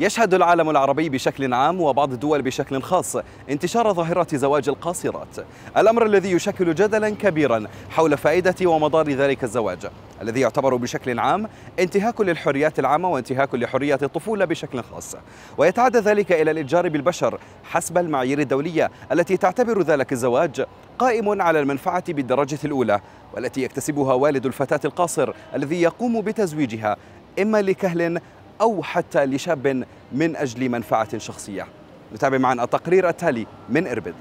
يشهد العالم العربي بشكل عام وبعض الدول بشكل خاص انتشار ظاهرة زواج القاصرات الأمر الذي يشكل جدلا كبيرا حول فائدة ومضار ذلك الزواج الذي يعتبر بشكل عام انتهاك للحريات العامة وانتهاك لحرية الطفولة بشكل خاص ويتعدى ذلك إلى الإتجار بالبشر حسب المعايير الدولية التي تعتبر ذلك الزواج قائم على المنفعة بالدرجة الأولى والتي يكتسبها والد الفتاة القاصر الذي يقوم بتزويجها إما لكهل أو حتى لشاب من أجل منفعة شخصية نتابع معنا التقرير التالي من إربد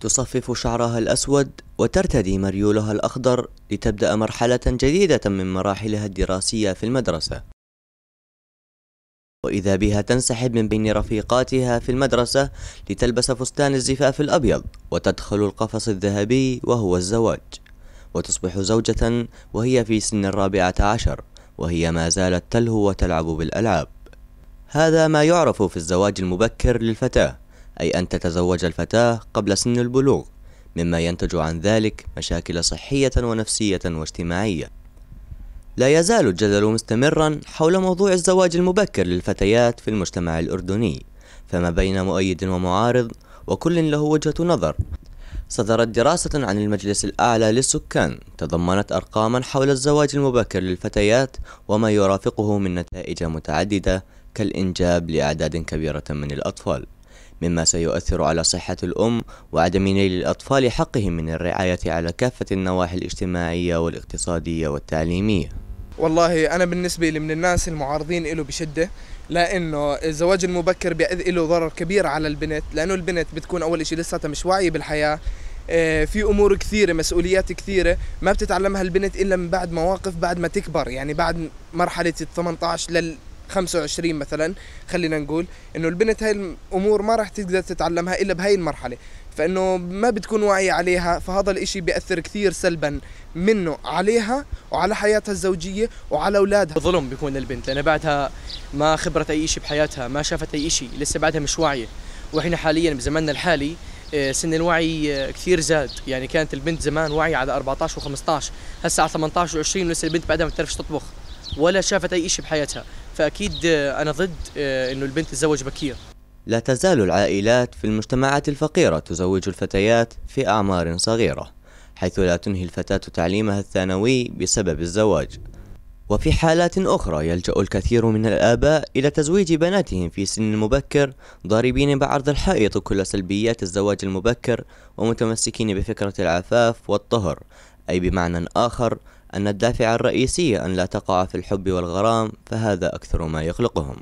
تصفف شعرها الأسود وترتدي مريولها الأخضر لتبدأ مرحلة جديدة من مراحلها الدراسية في المدرسة وإذا بها تنسحب من بين رفيقاتها في المدرسة لتلبس فستان الزفاف الأبيض وتدخل القفص الذهبي وهو الزواج وتصبح زوجة وهي في سن الرابعة عشر وهي ما زالت تلهو وتلعب بالألعاب هذا ما يعرف في الزواج المبكر للفتاة أي أن تتزوج الفتاة قبل سن البلوغ مما ينتج عن ذلك مشاكل صحية ونفسية واجتماعية لا يزال الجدل مستمرا حول موضوع الزواج المبكر للفتيات في المجتمع الأردني فما بين مؤيد ومعارض وكل له وجهة نظر صدرت دراسة عن المجلس الأعلى للسكان تضمنت أرقاما حول الزواج المبكر للفتيات وما يرافقه من نتائج متعددة كالإنجاب لأعداد كبيرة من الأطفال مما سيؤثر على صحة الأم وعدم نيل الأطفال حقهم من الرعاية على كافة النواحي الاجتماعية والاقتصادية والتعليمية والله أنا بالنسبة لي من الناس المعارضين له بشدة لانه الزواج المبكر بيأذ له ضرر كبير على البنت لانه البنت بتكون اول شيء لساتها مش واعيه بالحياه آه، في امور كثيره مسؤوليات كثيره ما بتتعلمها البنت الا من بعد مواقف بعد ما تكبر يعني بعد مرحله ال 18 لل 25 مثلا خلينا نقول انه البنت هاي الامور ما راح تقدر تتعلمها الا بهاي المرحله فانه ما بتكون واعيه عليها فهذا الاشي بياثر كثير سلبا منه عليها وعلى حياتها الزوجيه وعلى اولادها ظلم بيكون للبنت لانه بعدها ما خبرت اي شيء بحياتها ما شافت اي شيء لسه بعدها مش واعيه واحنا حاليا بزماننا الحالي آه، سن الوعي آه، كثير زاد يعني كانت البنت زمان واعية على 14 و15 هسه على 18 و20 ولسه البنت بعدها ما بتعرفش تطبخ ولا شافت اي شيء بحياتها فأكيد آه، أنا ضد آه، أنه البنت تتزوج بكير لا تزال العائلات في المجتمعات الفقيرة تزوج الفتيات في أعمار صغيرة حيث لا تنهي الفتاة تعليمها الثانوي بسبب الزواج وفي حالات أخرى يلجأ الكثير من الآباء إلى تزويج بناتهم في سن مبكر ضاربين بعرض الحائط كل سلبيات الزواج المبكر ومتمسكين بفكرة العفاف والطهر أي بمعنى آخر أن الدافع الرئيسي أن لا تقع في الحب والغرام فهذا أكثر ما يخلقهم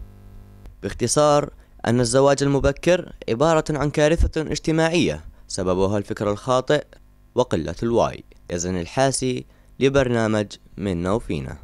باختصار أن الزواج المبكر عبارة عن كارثة اجتماعية سببها الفكر الخاطئ وقلة الوعي يزن الحاسي لبرنامج منا وفينا